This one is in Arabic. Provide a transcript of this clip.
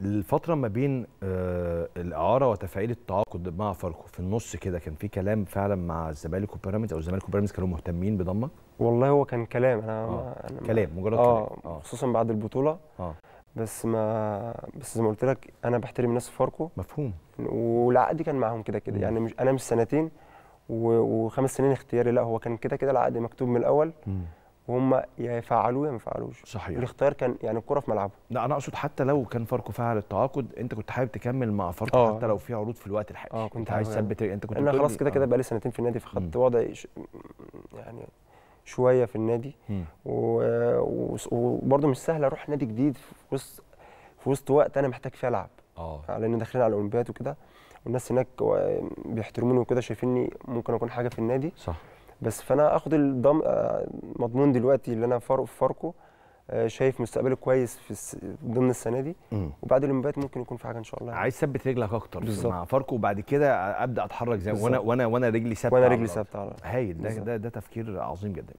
الفترة ما بين آه الإعارة وتفعيل التعاقد مع فاركو في النص كده كان في كلام فعلا مع الزمالك وبيراميدز أو الزمالك وبيراميدز كانوا مهتمين بضمك؟ والله هو كان كلام أنا, آه. أنا كلام مجرد آه كلام آه خصوصا بعد البطولة آه بس ما بس زي ما قلت لك أنا بحترم الناس في فاركو مفهوم والعقد كان معاهم كده كده يعني مش أنا مش سنتين وخمس سنين اختياري لا هو كان كده كده العقد مكتوب من الأول مم. وهم يا يفعلوه يا ما يفعلوش صحيح الاختيار كان يعني الكره في ملعبه لا انا اقصد حتى لو كان فاركو فعل التعاقد انت كنت حابب تكمل مع فاركو آه. حتى لو في عروض في الوقت الحالي اه كنت عايز تثبت انت كنت انا خلاص كده آه. كده بقى لي سنتين في النادي فخدت وضعي يعني شويه في النادي و... وبرده مش سهل اروح نادي جديد في وسط في وسط وقت انا محتاج فيه العب اه, آه، لان داخلين على الاولمبياد وكده والناس هناك بيحترموني وكده شايفيني ممكن اكون حاجه في النادي صح بس فانا اخد الضم آه، مضمون دلوقتي اللي انا فارقه في فاركو آه، شايف مستقبله كويس في ضمن السنه دي وبعد الاولمبياد ممكن يكون في حاجه ان شاء الله يعني. عايز اثبت رجلك اكتر بالزبط. مع فاركو وبعد كده ابدا اتحرك زي وانا وانا وانا رجلي ثابته وانا رجلي ثابته هايل ده, ده ده تفكير عظيم جدا